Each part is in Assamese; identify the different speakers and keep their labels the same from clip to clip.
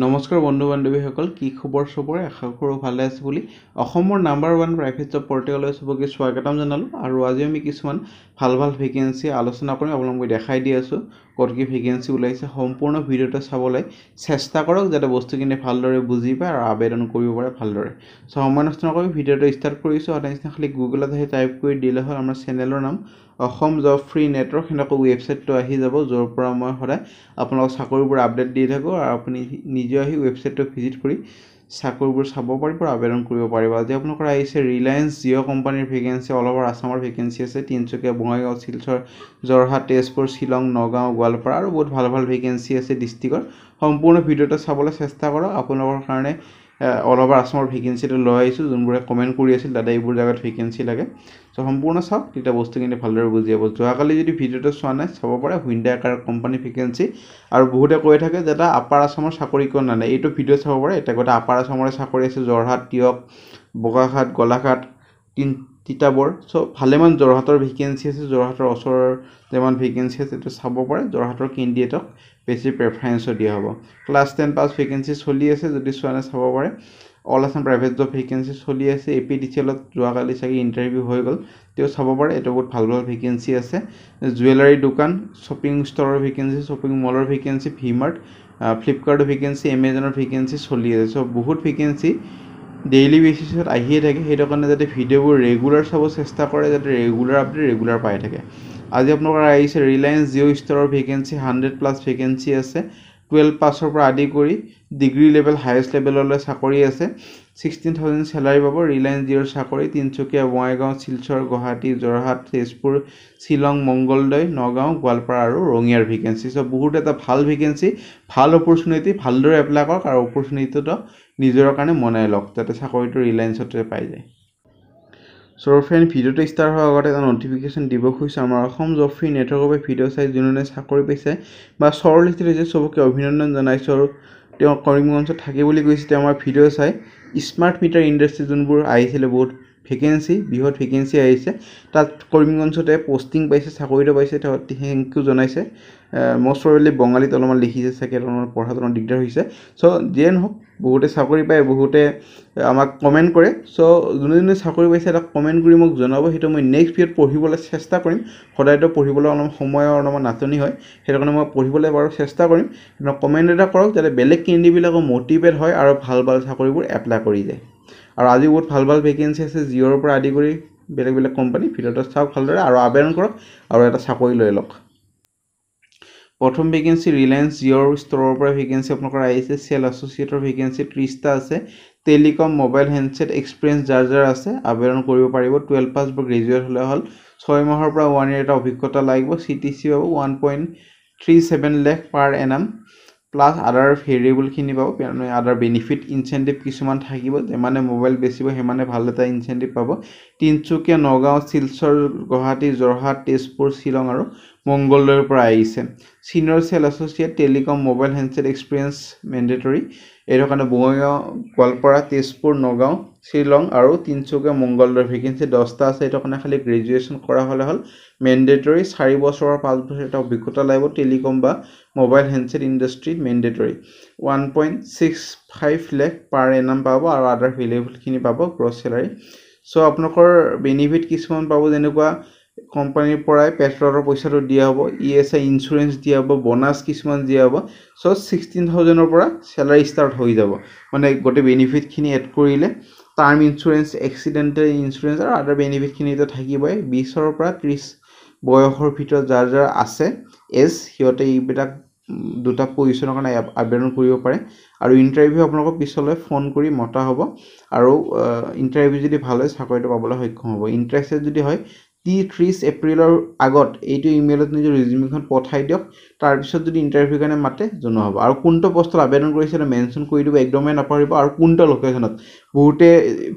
Speaker 1: নমস্কাৰ বন্ধু বান্ধৱীসকল কি খবৰ চবৰে আশা কৰোঁ ভালে আছে বুলি অসমৰ নাম্বাৰ ওৱান প্ৰাইভেট জব পৰ্টেললৈ চবকে স্বাগতম জনালোঁ আৰু আজি আমি কিছুমান ভাল ভাল ভেকেঞ্চি আলোচনা কৰিম আপোনালোকক দেখাই দি আছোঁ ক'ত কি ভেকেঞ্চি ওলাইছে সম্পূৰ্ণ ভিডিঅ'টো চাবলৈ চেষ্টা কৰক যাতে বস্তুখিনি ভালদৰে বুজি পায় আৰু আবেদন কৰিব পাৰে ভালদৰে চ' সময় নষ্ট নকৰি ভিডিঅ'টো ষ্টাৰ্ট কৰিছোঁ সদায় নিচিনা খালি গুগলত আহি টাইপ কৰি দিলে হ'ল আমাৰ চেনেলৰ নাম অসম জব ফ্ৰী নেটৱৰ্ক সেনেকুৱা ৱেবছাইটটো আহি যাব য'ৰ পৰা মই সদায় আপোনালোকক চাকৰিবোৰ আপডেট দি থাকোঁ আৰু আপুনি নিজে আহি ৱেবছাইটটো ভিজিট কৰি চাকৰিবোৰ চাব পাৰিব আৰু আবেদন কৰিব পাৰিব আজি আপোনালোকৰ আহিছে ৰিলায়েঞ্চ জিঅ' কোম্পানীৰ ভেকেঞ্চি অল অভাৰ আছামৰ ভেকেঞ্চি আছে তিনিচুকীয়া বঙাইগাঁও শিলচৰ যোৰহাট তেজপুৰ শ্বিলং নগাঁও গোৱালপাৰা আৰু বহুত ভাল ভাল ভেকেঞ্চি আছে ডিষ্ট্ৰিক্টৰ সম্পূৰ্ণ ভিডিঅ'টো চাবলৈ চেষ্টা কৰক আপোনালোকৰ কাৰণে অল অভাৰ আছামৰ ভেকেঞ্চিটো লৈ আহিছোঁ যোনবোৰে কমেণ্ট কৰি আছিল দাদা এইবোৰ জেগাত ভেকেঞ্চি লাগে চ' সম্পূৰ্ণ চাওক তেতিয়া বস্তুখিনি ভালদৰে বুজি যাব যোৱাকালি যদি ভিডিঅ'টো চোৱা নাই চাব পাৰে হুইণ্ডা কাৰ কোম্পানী ভেকেঞ্চি আৰু বহুতে কৈ থাকে যে এটা আপাৰ আছামৰ চাকৰি কিয় নানে এইটো ভিডিঅ' চাব পাৰে এতিয়া গোটেই আপাৰ আছামৰে চাকৰি আছে যোৰহাট তিয়ক বগাঘাট গোলাঘাট তিন তিতাবৰ চ' ভালেমান যোৰহাটৰ ভেকেঞ্চি আছে যোৰহাটৰ ওচৰৰ যিমান ভেকেঞ্চি আছে সেইটো চাব পাৰে যোৰহাটৰ কেণ্ডিডেটক বেছি প্ৰেফাৰেঞ্চো দিয়া হ'ব ক্লাছ টেন পাছ ভেকেঞ্চি চলি আছে যদি চোৱা নাই চাব পাৰে all Assam private job vacancy চলি আছে এ পি ডি চি এলত যোৱাকালি চাগে ইণ্টাৰভিউ হৈ গ'ল তেওঁ চাব পাৰে এইটো বহুত ভাল ভাল ভেকেঞ্চি আছে জুৱেলাৰী দোকান শ্বপিং ষ্ট'ৰৰ ভেকেঞ্চি শ্বপিং মলৰ ভেকেঞ্চি ভিমাৰ্ট ফ্লিপকাৰ্টৰ ভেকেঞ্চি এমেজনৰ ভেকেঞ্চি চলি আছে চ' বহুত ভেকেঞ্চি ডেইলি বেচিছত আহিয়ে থাকে সেইটো কাৰণে যাতে ভিডিঅ'বোৰ ৰেগুলাৰ চাব চেষ্টা কৰে যাতে ৰেগুলাৰ আপডেট ৰেগুলাৰ পাই থাকে আজি আপোনালোকৰ আহিছে ৰিলায়েন্স জিঅ' ষ্ট'ৰৰ ভেকেঞ্চি হাণ্ড্ৰেড প্লাছ ভেকেঞ্চি আছে টুৱেলভ পাছৰ পৰা আদি কৰি ডিগ্ৰী লেভেল হায়েষ্ট লেভেললৈ চাকৰি আছে ছিক্সটিন থাউজেণ্ড চেলাৰী পাব ৰিলায়েন্স জিঅ'ৰ চাকৰি তিনিচুকীয়া বঙাইগাঁও শিলচৰ গুৱাহাটী যোৰহাট তেজপুৰ শ্বিলং মংগলদৈ নগাঁও গোৱালপাৰা আৰু ৰঙিয়াৰ ভেকেঞ্চি চ' বহুত এটা ভাল ভেকেঞ্চি ভাল অপৰচুনিটি ভালদৰে এপ্লাই কৰক আৰু অপৰচুনিটিটো নিজৰ কাৰণে মনাই লওক যাতে চাকৰিটো ৰিলায়েঞ্চতে পাই যায় চ'ৰ ফ্ৰেণ্ড ভিডিঅ'টো ষ্টাৰ্ট হোৱাৰ আগতে এটা ন'টিফিকেশ্যন দিব খুজিছোঁ আমাৰ অসম জব ফ্ৰী নেটৱৰ্কৰ বাবে ভিডিঅ' চাই যোনে চাকৰি পাইছে বা চৰ লিখি থৈছে চবকে অভিনন্দন জনাইছোঁ আৰু তেওঁ কৰিমগঞ্জত থাকে বুলি কৈছে তেওঁ আমাৰ ভিডিঅ' চাই স্মাৰ্ট মিটাৰ ইণ্ডাষ্ট্ৰি যোনবোৰ আহিছিলে বহুত ভেকেঞ্চি বৃহৎ ভেকেঞ্চি আহিছে তাত কৰিমগঞ্জতে পষ্টিং পাইছে চাকৰিটো পাইছে তেওঁ থেংক ইউ জনাইছে মষ্ট প্ৰবেবলি বঙালীত অলপমান লিখিছে চাগে অলপমান পঢ়াত অলপমান দিগদাৰ হৈছে চ' যিয়ে নহওক বহুতে চাকৰি পায় বহুতে আমাক কমেণ্ট কৰে চ' যোনে যোনে চাকৰি পাইছে তাক কমেণ্ট কৰি মোক জনাব সেইটো মই নেক্সট পিৰিয়ড পঢ়িবলৈ চেষ্টা কৰিম সদায়তো পঢ়িবলৈ অলপ সময়ৰ অলপমান নাটনি হয় সেইটো কাৰণে মই পঢ়িবলৈ বাৰু চেষ্টা কৰিম কমেণ্ট এটা কৰক যাতে বেলেগ কেণ্ডিবিলাকো মটিভেট হয় আৰু ভাল ভাল চাকৰিবোৰ এপ্লাই কৰি যায় আৰু আজি বহুত ভাল ভাল ভেকেঞ্চি আছে জিঅ'ৰ পৰা আদি কৰি বেলেগ বেলেগ কোম্পানী ভিডিঅ'টো চাওক ভালদৰে আৰু আবেদন কৰক আৰু এটা চাকৰি লৈ লওক প্ৰথম ভেকেঞ্চি ৰিলায়েন্স জিঅ'ৰ ষ্ট'ৰৰ পৰা ভেকেঞ্চি আপোনালোকৰ আহিছে চেল এছ'চিয়েটৰ ভেকেঞ্চি ত্ৰিছটা আছে টেলিকম মোবাইল হেণ্ডছেট এক্সপেৰিয়েঞ্চ যাৰ যাৰ আছে আবেদন কৰিব পাৰিব টুৱেল্ভ পাছ বা গ্ৰেজুৱেট হ'লে হ'ল ছয় মাহৰ পৰা ওৱান ইয়েৰ এটা অভিজ্ঞতা লাগিব চি টি চি পাব one point three seven lakh per N M plus আদাৰ ভেৰিয়েবলখিনি পাব আদাৰ বেনিফিট ইনচেণ্টিভ কিছুমান থাকিব যিমানে মোবাইল বেচিব সিমানে ভাল এটা ইনচেণ্টিভ পাব তিনিচুকীয়া নগাঁও শিলচৰ গুৱাহাটী যোৰহাট তেজপুৰ শ্বিলং আৰু মংগলদৈৰ পৰা আহিছে চীনৰ sales associate telecom mobile handset experience mandatory এইটো কাৰণে বঙাইগাঁও গোৱালপাৰা তেজপুৰ নগাঁও শ্বিলং আৰু তিনিচুকীয়া মংগলদৈৰ ভেকেঞ্চি দহটা আছে এইটো কাৰণে খালী গ্ৰেজুৱেশ্যন কৰা হ'লে হ'ল মেণ্ডেটৰী চাৰি বছৰৰ পাঁচ বছৰ এটা অভিজ্ঞতা লাগিব টেলিকম বা mobile handset industry mandatory one point six five lakh per N M পাব আৰু আদাৰ ভেলিয়েবলখিনি পাব গ্ৰছ চেলাৰী চ' আপোনালোকৰ বেনিফিট কিছুমান পাব যেনেকুৱা কোম্পানীৰ পৰাই পেট্ৰলৰ পইচাটো দিয়া হ'ব ই এছ আই ইঞ্চুৰেঞ্চ দিয়া হ'ব বনাছ কিছুমান দিয়া হ'ব চ' ছিক্সটিন থাউজেণ্ডৰ পৰা চেলাৰী ষ্টাৰ্ট হৈ যাব মানে গোটেই বেনিফিটখিনি এড কৰিলে টাৰ্ম ইঞ্চুৰেঞ্চ এক্সিডেণ্টেল ইঞ্চুৰেঞ্চ আৰু আদাৰ বেনিফিটখিনি এতিয়া থাকিবই বিছৰ পৰা ত্ৰিছ বয়সৰ ভিতৰত যাৰ যাৰ আছে এজ সিহঁতে এইবিলাক দুটা পজিশ্যনৰ কাৰণে আবেদন কৰিব পাৰে আৰু ইণ্টাৰভিউ আপোনালোকক পিছলৈ ফোন কৰি মতা হ'ব আৰু ইণ্টাৰভিউ যদি ভাল হয় চাকৰিটো পাবলৈ সক্ষম হ'ব ইণ্টাৰেষ্টেড যদি হয় টি ত্ৰিছ এপ্ৰিলৰ আগত এইটো ইমেইলত নিজৰ ৰিজিউমখন পঠাই দিয়ক তাৰপিছত যদি ইণ্টাৰভিউৰ কাৰণে মাতে জনোৱা হ'ব আৰু কোনটো পষ্টত আবেদন কৰিছিলে মেনশ্যন কৰি দিব একদমেই নাপাহৰিব আৰু কোনটো লোকেশ্যনত বহুতে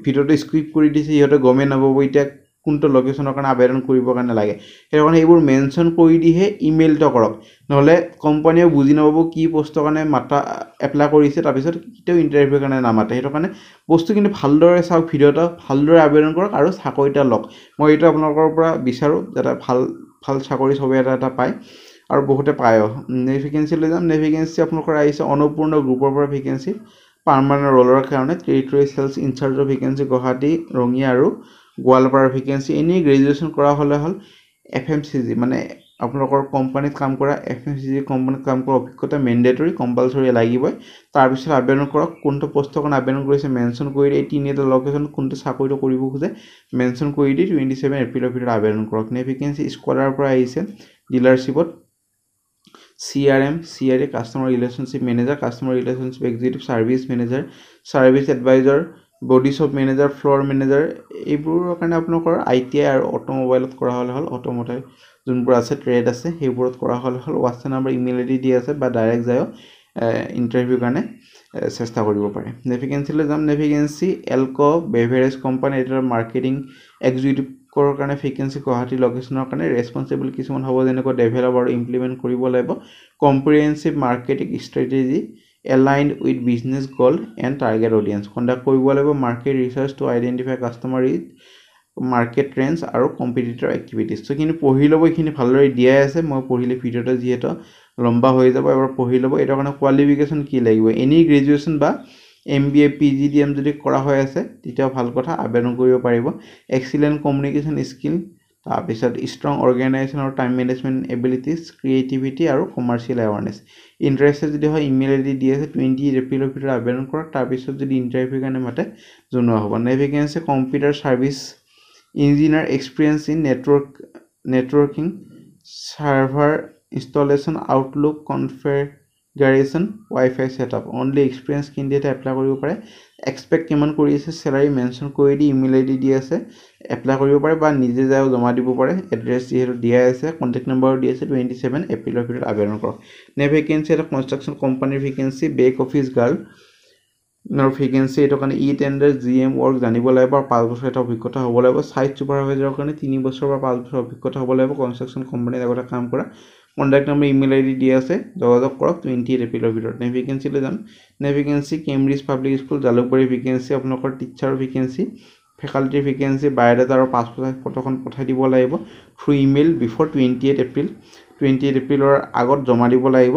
Speaker 1: ভিডিঅ'টো স্কিপ কৰি দিছে সিহঁতে গমেই নাপাব এতিয়া কোনটো লোকেশ্যনৰ কাৰণে আবেদন কৰিবৰ কাৰণে লাগে সেইটো কাৰণে এইবোৰ মেনশ্যন কৰি দিহে ইমেইলটো কৰক নহ'লে কোম্পানীয়ে বুজি নাপাব কি প'ষ্টৰ কাৰণে মাতা এপ্লাই কৰিছে তাৰপিছত কেতিয়াও ইণ্টাৰভিউৰ কাৰণে নামাতে সেইটো কাৰণে বস্তু কিন্তু ভালদৰে চাওক ভিডিঅ' এটা ভালদৰে আবেদন কৰক আৰু চাকৰি এটা লওক মই এইটো আপোনালোকৰ পৰা বিচাৰোঁ যাতে ভাল ভাল চাকৰি চবেই এটা এটা পায় আৰু বহুতে পায় নে ভেকেঞ্চি লৈ যাম নে ভেকেঞ্চি আপোনালোকৰ আহিছে অনুপূৰ্ণ গ্ৰুপৰ পৰা ভেকেঞ্চি পাৰ্মানেণ্ট ৰ'লৰ কাৰণে টেৰিটৰি চেলছ ইনচাৰ্জৰ ভেকেঞ্চি গুৱাহাটী ৰঙিয়া আৰু গোৱালপাৰা ভেকেঞ্চি এনেই গ্ৰেজুৱেশ্যন কৰা হ'লে হ'ল এফ এম চি জি মানে আপোনালোকৰ কোম্পানীত কাম কৰা এফ এম চি জি কোম্পানীত কাম কৰা অভিজ্ঞতা মেণ্ডেটৰী কম্পালচৰি লাগিবই তাৰপিছত আবেদন কৰক কোনটো পষ্টৰ কাৰণে আবেদন কৰিছে মেনশ্যন কৰি দিয়ে তিনিটা লোকেশ্যন কোনটো চাকৰিটো কৰিব খোজে মেনশ্যন কৰি দি টুৱেণ্টি ছেভেন এপ্ৰিলৰ ভিতৰত আবেদন কৰক নে ভেকেঞ্চি স্কোৱাডাৰ পৰা আহিছে ডিলাৰশ্বিপত C R M C R A customer relationship manager customer relationship executive service manager service advisor body shop manager floor manager এইবোৰৰ কাৰণে আপোনালোকৰ আই টি আই আৰু অট'মোবাইলত কৰা হ'লে হ'ল অট'মোবাইল যোনবোৰ আছে ট্ৰেড আছে সেইবোৰত কৰা হ'লে হ'ল হোৱাটছএপ নাম্বাৰ ইমেইল আই ডি দি আছে বা ডাইৰেক্ট যায়ো ইণ্টাৰভিউৰ কাৰণে চেষ্টা কৰিব পাৰে নেভিকেঞ্চিলৈ যাম নেভিকেঞ্চি এলক' বেভাৰেজ কোম্পানী এটা মাৰ্কেটিং এক্সিকিউটিভৰ কাৰণে ভেকেঞ্চি গুৱাহাটী লোকেশ্যনৰ কাৰণে ৰেচপনচিবল কিছুমান হ'ব যেনেকৈ ডেভেলপ আৰু ইমপ্লিমেণ্ট কৰিব লাগিব comprehensive marketing strategy aligned with business goal and target audience conduct কৰিব লাগিব market research to identify customer is market trends আৰু কম্পিটিটৰ এক্টিভিটিজ চ' কিন্তু পঢ়ি ল'ব এইখিনি ভালদৰে দিয়াই আছে মই পঢ়িলে ভিডিঅ'টো যিহেতু লম্বা হৈ যাব এবাৰ পঢ়ি ল'ব এইটো কাৰণে কোৱালিফিকেশ্যন কি লাগিব এনি গ্ৰেজুৱেশ্যন বা M B A P G D M যদি কৰা হৈ আছে তেতিয়াও ভাল কথা আবেদন কৰিব পাৰিব এক্সিলেণ্ট কমিউনিকেশ্যন স্কিল তাৰপিছত ষ্ট্ৰং অৰ্গেনাইজেশ্যন আৰু টাইম মেনেজমেণ্ট এবিলিটিছ ক্ৰিয়েটিভিটি আৰু কমাৰ্চিয়েল এৱাৰনেছ ইণ্টাৰেষ্টে যদি হয় ইমেইল আই ডি দি আছে টুৱেণ্টি এপ্ৰিলৰ ভিতৰত আবেদন কৰক তাৰপিছত যদি ইণ্টাৰভিউ কাৰণে মাতে জনোৱা হ'ব নেভিগেন আছে computer service engineer experience in network networking server installation outlook configuration wifi setup only experience কিন্তু এপ্লাই কৰিব পাৰে এক্সপেক্ট কিমান কৰি আছে চেলাৰী মেনশ্যন কৰি দি ইমেইল আই ডি দি আছে এপ্লাই কৰিব পাৰে বা নিজে যায়ো জমা দিব পাৰে এড্ৰেছ যিহেতু দিয়াই আছে কণ্টেক্ট নম্বৰ দি আছে টুৱেণ্টি ছেভেন এপ্ৰিলৰ ভিতৰত আবেদন কৰক নে ভেকেঞ্চি এটা কনষ্ট্ৰাকশ্যন কোম্পানীৰ ভেকেঞ্চি বেক অফিচ গাৰ্লৰ ভেকেঞ্চি এইটো কাৰণে e tender G M work জানিব লাগিব আৰু পাঁচ বছৰ এটা অভিজ্ঞতা হ'ব লাগিব ছাইট ছুপাৰভাইজাৰৰ কাৰণে তিনি বছৰ বা পাঁচ বছৰ অভিজ্ঞতা হ'ব লাগিব কনষ্ট্ৰাকশ্যন কোম্পানীত আগতে কাম কৰা কণ্টেক্ট নম্বৰ ইমেইল আই ডি দিয়া আছে যোগাযোগ কৰক টুৱেণ্টি এইট এপ্ৰিলৰ ভিতৰত নে ভেকেঞ্চিলৈ যাম নে vacancy Cambridge public school Jalukbari vacancy আপোনালোকৰ টিচাৰৰ ভেকেঞ্চি ফেকাল্টিৰ ভেকেঞ্চি বায়'ডাটা আৰু পাছপৰ্ট চাইজ ফটোখন পঠাই দিব লাগিব through email before twenty eight April twenty eight এপ্ৰিলৰ আগত জমা দিব লাগিব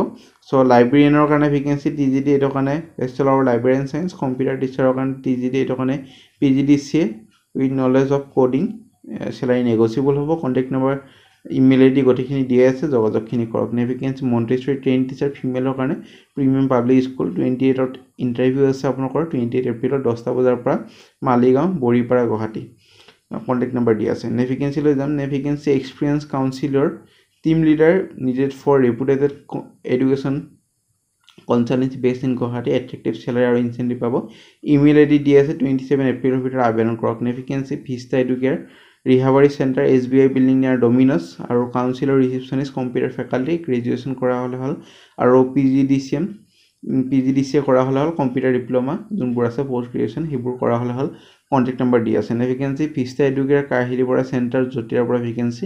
Speaker 1: চ' লাইব্ৰেৰিয়েনৰ কাৰণে ভেকেঞ্চি টি জি ডি এইটো কাৰণে বেচেলৰ আৰু লাইব্ৰেৰিয়ান চায়েঞ্চ কম্পিউটাৰ টিচাৰৰ কাৰণে টি জি ডি এইটো কাৰণে P G D C A with knowledge of coding salary negotiable হ'ব কণ্টেক্ট নম্বৰ ইমেইলেদি গোটেইখিনি দিয়াই আছে যোগাযোগখিনি কৰক নেভিকেঞ্চি মণ্টেশ্বৰী ট্ৰেইন টিচাৰ ফিমেলৰ কাৰণে প্ৰিমিয়াম পাব্লিক স্কুল টুৱেণ্টি এইটত ইণ্টাৰভিউ আছে আপোনালোকৰ টুৱেণ্টি এইট এপ্ৰিলৰ দহটা বজাৰ পৰা মালিগাঁও বৰিপাৰা গুৱাহাটী কণ্টেক্ট নম্বৰ দিয়া আছে নেভিকেঞ্চিলৈ যাম নেভিকেঞ্চি এক্সপিৰিয়েঞ্চ কাউঞ্চিলৰ team leader needed for reputed education consultancy best in Guwahati attractive salary আৰু ইনচেণ্টিভ পাব ইমেইল আই ডি দিয়া আছে টুৱেণ্টি ছেভেন এপ্ৰিলৰ ভিতৰত আবেদন কৰক নেভিকেঞ্চি Vista Educare Rehabari centre S B I building near Dominos আৰু counsellor receptionist computer faculty graduation কৰা হ'লে হ'ল আৰু P G D C M P G D C A কৰা হ'লে হ'ল কম্পিউটাৰ ডিপ্ল'মা যোনবোৰ আছে পষ্ট গ্ৰেজুৱেশ্যন সেইবোৰ কৰা হ'লে হ'ল কণ্টেক্ট নম্বৰ দি আছে এনে ভেকেঞ্চি ফিষ্টা এডুকেৰ কাহিলীৰ পৰা চেণ্টাৰ জটিয়াৰ পৰা ভেকেঞ্চি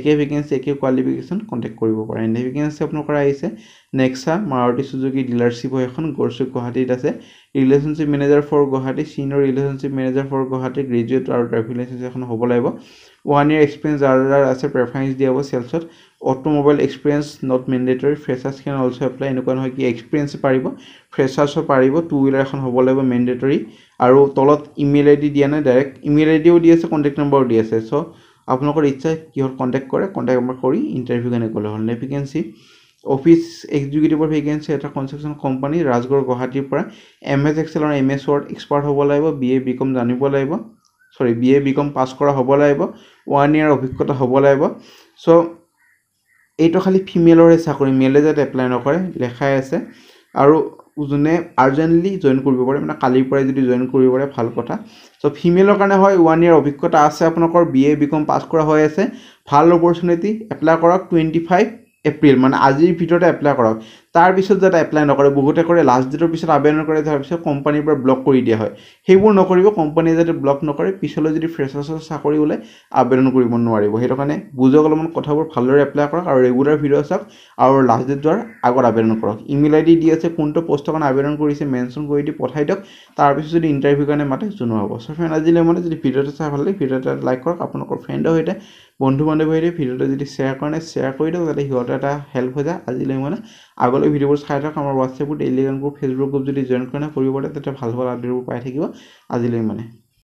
Speaker 1: একে ভেকেঞ্চি একে কোৱালিফিকেশ্যন কণ্টেক্ট কৰিব পাৰে এনে ভেকেঞ্চি কৰা আহিছে নেক্সা মাৰুতি চুজুকী ডিলাৰশ্বিপ হয় এখন গড়চুক গুৱাহাটীত আছে ৰিলেশ্যনশ্বিপ মেনেজাৰ ফৰ গুৱাহাটী চিনৰ relationship manager for Guwahati graduate আৰু ড্ৰাইভিং লাইচেঞ্চ এখন হ'ব লাগিব ওৱান ইয়াৰ এক্সপিৰিয়েঞ্চ যাৰ যাৰ আছে প্ৰেফাৰেঞ্চ দিয়াব চেলছত automobile experience not mandatory freshers can also' apply এনেকুৱা নহয় কি এক্সপিৰিয়েঞ্চ পাৰিব ফ্ৰেচাৰ্ছো পাৰিব টু হুইলাৰ এখন হ'ব লাগিব মেণ্ডেটৰী আৰু তলত ইমেইল আই ডি দিয়া নাই ডাইৰেক্ট ইমেইল আই ডিও দি আছে কণ্টেক্ট নম্বৰো দি আছে চ' আপোনালোকৰ ইচ্ছা কিহত কণ্টেক্ট কৰে কণ্টেক্ট নম্বৰ কৰি ইণ্টাৰভিউ কেনেকৈ গ'লে নে ভেকেঞ্চি অফিচ এক্সিকিউটিভৰ ভেকেঞ্চি এটা কনষ্ট্ৰাকশ্যন কোম্পানী ৰাজগড় গুৱাহাটীৰ পৰা এম এছ এক্সেল আৰু এম এছ ৱৰ্ড এক্সপাৰ্ট হ'ব লাগিব বি এ বি কম জানিব লাগিব চৰি বি এ বি কম পাছ কৰা হ'ব লাগিব ওৱান ইয়াৰ অভিজ্ঞতা হ'ব লাগিব চ' এইটো খালী ফিমেলৰে চাকৰি মেলে যাতে এপ্লাই নকৰে লেখাই আছে আৰু যোনে আৰ্জেণ্টলি জইন কৰিব পাৰে মানে কালিৰ পৰাই যদি জইন কৰিব পাৰে ভাল কথা চ' ফিমেলৰ কাৰণে হয় ওৱান ইয়াৰ অভিজ্ঞতা আছে আপোনালোকৰ বি এ বি কম পাছ কৰা হৈ আছে ভাল অপৰচুনিটি এপ্লাই কৰক টুৱেণ্টি ফাইভ এপ্ৰিল মানে আজিৰ ভিতৰতে এপ্লাই কৰক তাৰপিছত যাতে এপ্লাই নকৰে বহুতে কৰে লাষ্ট ডেটৰ পিছত আবেদন কৰে পিছত কোম্পানীৰ পৰা ব্লক কৰি দিয়া হয় সেইবোৰ নকৰিব কোম্পানীয়ে যাতে ব্লক নকৰে পিছলৈ যদি ফ্ৰেছাৰ্ছৰ চাকৰি ওলাই আবেদন কৰিব নোৱাৰিব সেইটো কাৰণে বুজক অলপমান কথাবোৰ ভালদৰে এপ্লাই কৰক আৰু ৰেগুলাৰ ভিডিঅ' চাওক আৰু লাষ্ট ডেট যোৱাৰ আগত আবেদন কৰক ইমেইল আই ডি দি আছে কোনটো পষ্টৰ কাৰণে আবেদন কৰিছে মেনশ্যন কৰি দি পঠাই দিয়ক তাৰপিছত যদি ইণ্টাৰভিউৰ কাৰণে মাতে জনোৱা হ'ব চ' ফ্ৰেণ্ড আজিলৈ মানে যদি ভিডিঅ'টো চাই ভাল লাগে ভিডিঅ'টো এটা লাইক কৰক আপোনালোকৰ ফ্ৰেণ্ডৰ সৈতে বন্ধু বান্ধৱীৰ সৈতে ভিডিঅ'টো যদি শ্বেয়াৰ কৰে শ্বেয়াৰ কৰি দিয়ক যাতে সিহঁতৰ এটা হেল্প হৈ যায় আজিলৈ মানে আগলৈ এই ভিডিঅ'বোৰ চাই থাকক আমাৰ WhatsApp group Telegram group Facebook group যদি জইন কৰে নাই কৰিব পাৰে তেতিয়া ভাল ভাল আপডেটবোৰ পাই থাকিব আজিলৈ মানে